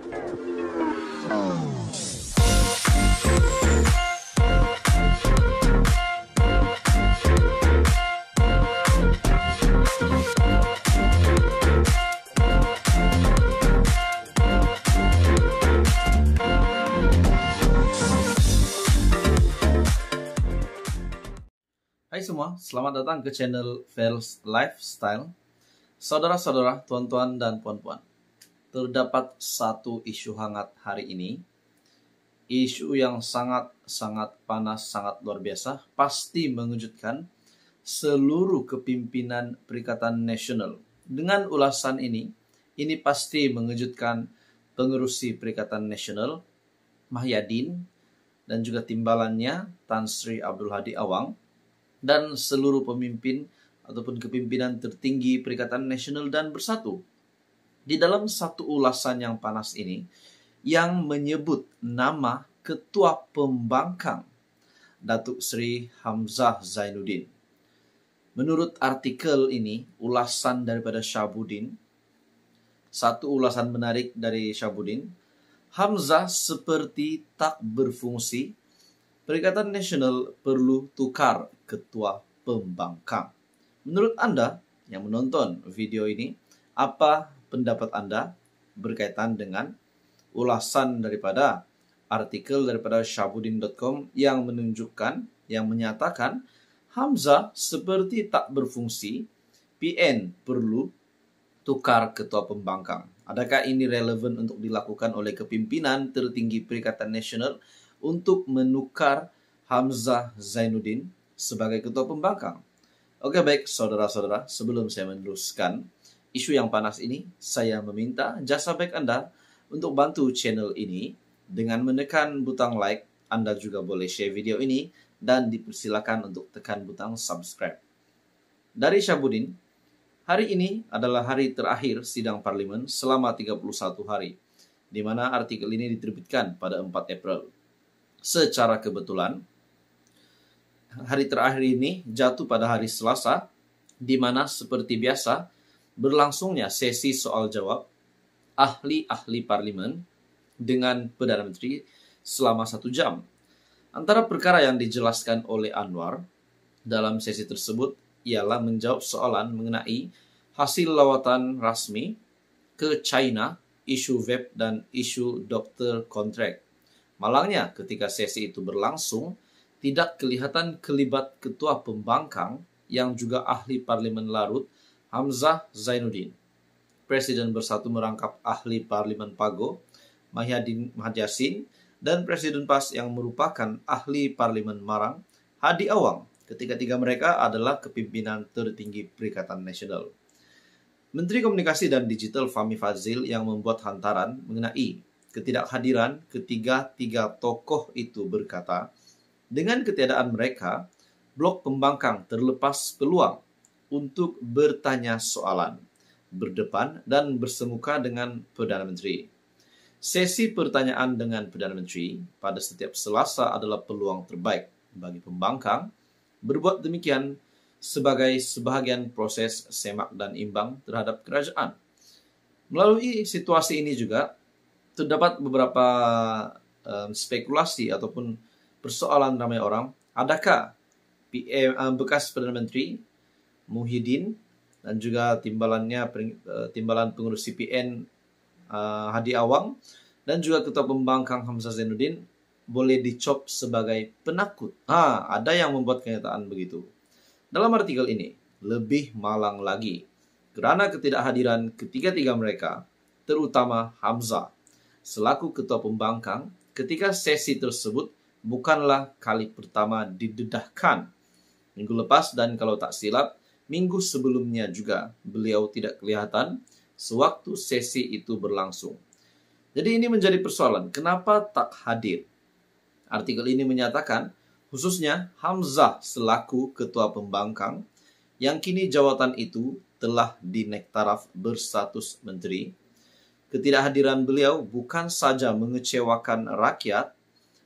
Hai semua, selamat datang ke channel Fails Lifestyle. Saudara-saudara, tuan-tuan dan puan-puan terdapat satu isu hangat hari ini. Isu yang sangat-sangat panas, sangat luar biasa, pasti mengejutkan seluruh kepimpinan Perikatan Nasional. Dengan ulasan ini, ini pasti mengejutkan pengerusi Perikatan Nasional, Mahyadin, dan juga timbalannya Tan Sri Abdul Hadi Awang, dan seluruh pemimpin ataupun kepimpinan tertinggi Perikatan Nasional dan Bersatu di dalam satu ulasan yang panas ini, yang menyebut nama Ketua Pembangkang Datuk Sri Hamzah Zainuddin. Menurut artikel ini, ulasan daripada Syabudin, satu ulasan menarik dari Syabudin, Hamzah seperti tak berfungsi, Perikatan Nasional perlu tukar ketua pembangkang. Menurut Anda yang menonton video ini, apa pendapat Anda berkaitan dengan ulasan daripada artikel daripada syabudin.com yang menunjukkan, yang menyatakan Hamzah seperti tak berfungsi, PN perlu tukar ketua pembangkang. Adakah ini relevan untuk dilakukan oleh kepimpinan tertinggi Perikatan Nasional untuk menukar Hamzah Zainuddin sebagai ketua pembangkang? Oke baik saudara-saudara, sebelum saya meneruskan, isu yang panas ini, saya meminta jasa baik Anda untuk bantu channel ini dengan menekan butang like. Anda juga boleh share video ini dan dipersilakan untuk tekan butang subscribe. Dari Syabudin, hari ini adalah hari terakhir sidang parlimen selama 31 hari, di mana artikel ini diterbitkan pada 4 April. Secara kebetulan, hari terakhir ini jatuh pada hari Selasa, di mana seperti biasa berlangsungnya sesi soal jawab ahli-ahli parlimen dengan Perdana Menteri selama satu jam. Antara perkara yang dijelaskan oleh Anwar dalam sesi tersebut ialah menjawab soalan mengenai hasil lawatan rasmi ke China, isu web dan isu dokter kontrak. Malangnya, ketika sesi itu berlangsung, tidak kelihatan kelibat ketua pembangkang yang juga ahli parlimen Larut Hamzah Zainuddin. Presiden Bersatu merangkap ahli Parlemen Pago, Mahyadin Mahjasin, dan Presiden PAS yang merupakan ahli Parlemen Marang, Hadi Awang. Ketiga-tiga mereka adalah kepimpinan tertinggi Perikatan Nasional. Menteri Komunikasi dan Digital Fami Fazil yang membuat hantaran mengenai ketidakhadiran ketiga-tiga tokoh itu berkata, dengan ketiadaan mereka, blok pembangkang terlepas peluang untuk bertanya soalan, berdepan, dan bersemuka dengan Perdana Menteri. Sesi pertanyaan dengan Perdana Menteri pada setiap selasa adalah peluang terbaik bagi pembangkang berbuat demikian sebagai sebahagian proses semak dan imbang terhadap kerajaan. Melalui situasi ini juga terdapat beberapa um, spekulasi ataupun persoalan ramai orang, adakah PM um, eh, bekas Perdana Menteri Muhyiddin dan juga timbalannya eh, timbalan pengurus CPN uh, eh, Hadi Awang dan juga ketua pembangkang Hamzah Zainuddin boleh dicop sebagai penakut. Ah, ada yang membuat kenyataan begitu. Dalam artikel ini, lebih malang lagi karena ketidakhadiran ketiga-tiga mereka, terutama Hamzah, selaku ketua pembangkang ketika sesi tersebut bukanlah kali pertama didedahkan. Minggu lepas dan kalau tak silap, Minggu sebelumnya juga beliau tidak kelihatan sewaktu sesi itu berlangsung. Jadi ini menjadi persoalan, kenapa tak hadir? Artikel ini menyatakan, khususnya Hamzah selaku ketua pembangkang, yang kini jawatan itu telah dinektaraf bersatus menteri. Ketidakhadiran beliau bukan saja mengecewakan rakyat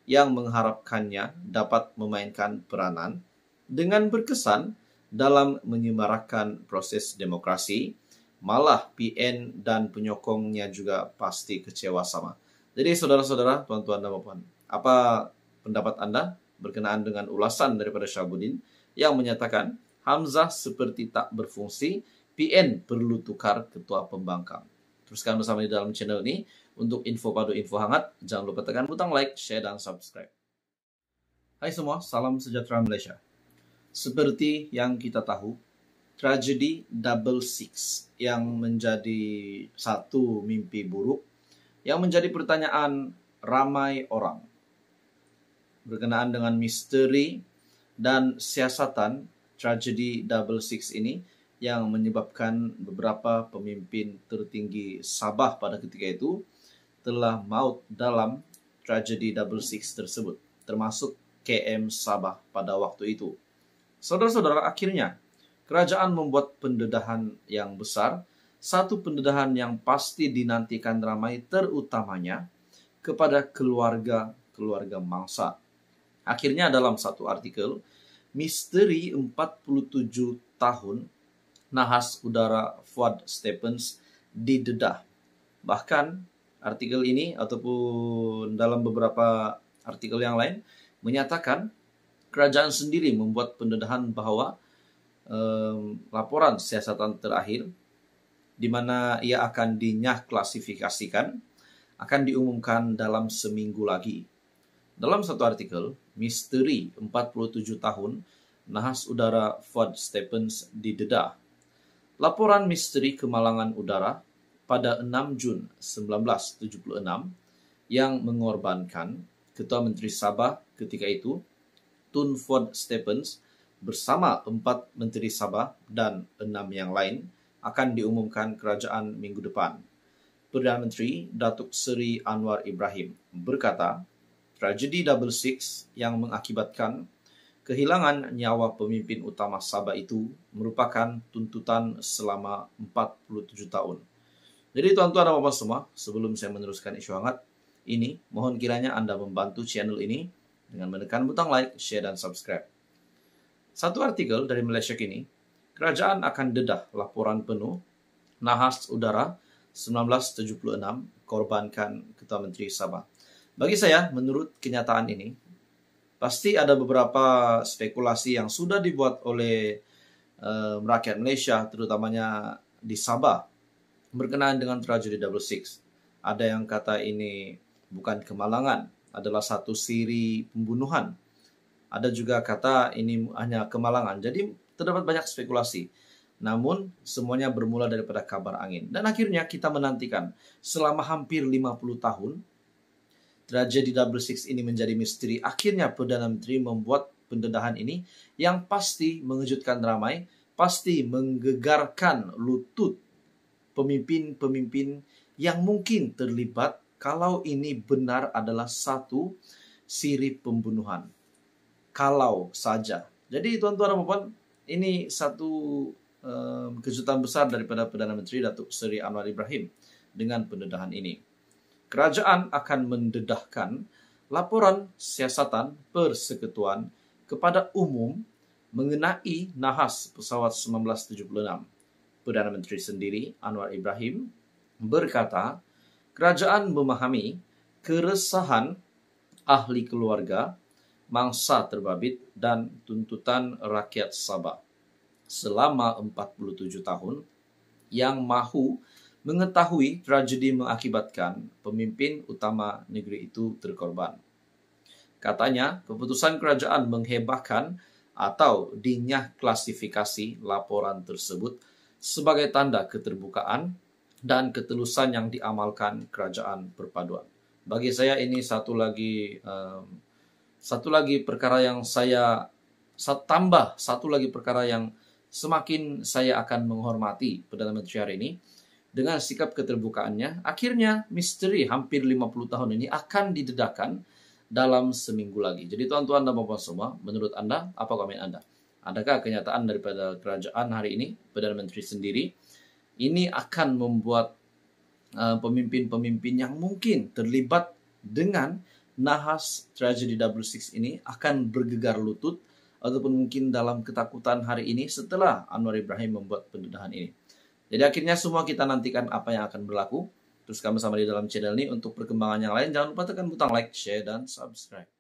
yang mengharapkannya dapat memainkan peranan, dengan berkesan dalam menyemarakan proses demokrasi. Malah PN dan penyokongnya juga pasti kecewa sama. Jadi saudara-saudara, tuan-tuan dan puan, apa pendapat Anda berkenaan dengan ulasan daripada Syabudin yang menyatakan Hamzah seperti tak berfungsi, PN perlu tukar ketua pembangkang. Teruskan bersama di dalam channel ini. Untuk info padu info hangat, jangan lupa tekan butang like, share, dan subscribe. Hai semua, salam sejahtera Malaysia. Seperti yang kita tahu, tragedi Double Six yang menjadi satu mimpi buruk yang menjadi pertanyaan ramai orang berkenaan dengan misteri dan siasatan tragedi Double Six ini yang menyebabkan beberapa pemimpin tertinggi Sabah pada ketika itu telah maut dalam tragedi Double Six tersebut, termasuk KM Sabah pada waktu itu. Saudara-saudara, akhirnya kerajaan membuat pendedahan yang besar, satu pendedahan yang pasti dinantikan ramai terutamanya kepada keluarga-keluarga mangsa. Akhirnya dalam satu artikel, misteri 47 tahun nahas udara Fuad Stephens didedah. Bahkan artikel ini ataupun dalam beberapa artikel yang lain menyatakan kerajaan sendiri membuat pendedahan bahwa um, laporan siasatan terakhir di mana ia akan dinyah klasifikasikan akan diumumkan dalam seminggu lagi. Dalam satu artikel, misteri 47 tahun nahas udara Ford Stephens didedah. Laporan misteri kemalangan udara pada 6 Jun 1976 yang mengorbankan Ketua Menteri Sabah ketika itu Tun Tunford Stephens bersama empat Menteri Sabah dan enam yang lain akan diumumkan kerajaan minggu depan. Perdana Menteri Datuk Seri Anwar Ibrahim berkata, tragedi Double Six yang mengakibatkan kehilangan nyawa pemimpin utama Sabah itu merupakan tuntutan selama 47 tahun. Jadi tuan-tuan dan bapak semua, sebelum saya meneruskan isu hangat, ini mohon kiranya Anda membantu channel ini dengan menekan butang like, share, dan subscribe. Satu artikel dari Malaysia Kini, kerajaan akan dedah laporan penuh nahas udara 1976 korbankan Ketua Menteri Sabah. Bagi saya, menurut kenyataan ini, pasti ada beberapa spekulasi yang sudah dibuat oleh uh, rakyat Malaysia, terutamanya di Sabah, berkenaan dengan tragedi Double Six. Ada yang kata ini bukan kemalangan, adalah satu siri pembunuhan. Ada juga kata ini hanya kemalangan. Jadi terdapat banyak spekulasi. Namun semuanya bermula daripada kabar angin. Dan akhirnya kita menantikan selama hampir 50 tahun tragedi Double Six ini menjadi misteri. Akhirnya Perdana Menteri membuat pendedahan ini yang pasti mengejutkan ramai, pasti menggegarkan lutut pemimpin-pemimpin yang mungkin terlibat kalau ini benar adalah satu siri pembunuhan. Kalau saja. Jadi tuan-tuan dan puan, ini satu um, kejutan besar daripada Perdana Menteri Datuk Seri Anwar Ibrahim dengan pendedahan ini. Kerajaan akan mendedahkan laporan siasatan persekutuan kepada umum mengenai nahas pesawat 1976. Perdana Menteri sendiri Anwar Ibrahim berkata Kerajaan memahami keresahan ahli keluarga, mangsa terbabit, dan tuntutan rakyat Sabah selama 47 tahun yang mahu mengetahui tragedi mengakibatkan pemimpin utama negeri itu terkorban. Katanya, keputusan kerajaan menghebahkan atau dinyah klasifikasi laporan tersebut sebagai tanda keterbukaan dan ketulusan yang diamalkan kerajaan perpaduan. Bagi saya ini satu lagi um, satu lagi perkara yang saya tambah satu lagi perkara yang semakin saya akan menghormati Perdana Menteri hari ini dengan sikap keterbukaannya. Akhirnya misteri hampir 50 tahun ini akan didedahkan dalam seminggu lagi. Jadi tuan-tuan dan puan semua, menurut Anda apa komen Anda? Adakah kenyataan daripada kerajaan hari ini, Perdana Menteri sendiri, ini akan membuat pemimpin eh, pemimpin-pemimpin yang mungkin terlibat dengan nahas tragedi W6 ini akan bergegar lutut ataupun mungkin dalam ketakutan hari ini setelah Anwar Ibrahim membuat pendudahan ini. Jadi akhirnya semua kita nantikan apa yang akan berlaku. Terus kami sama di dalam channel ini untuk perkembangan yang lain. Jangan lupa tekan butang like, share, dan subscribe.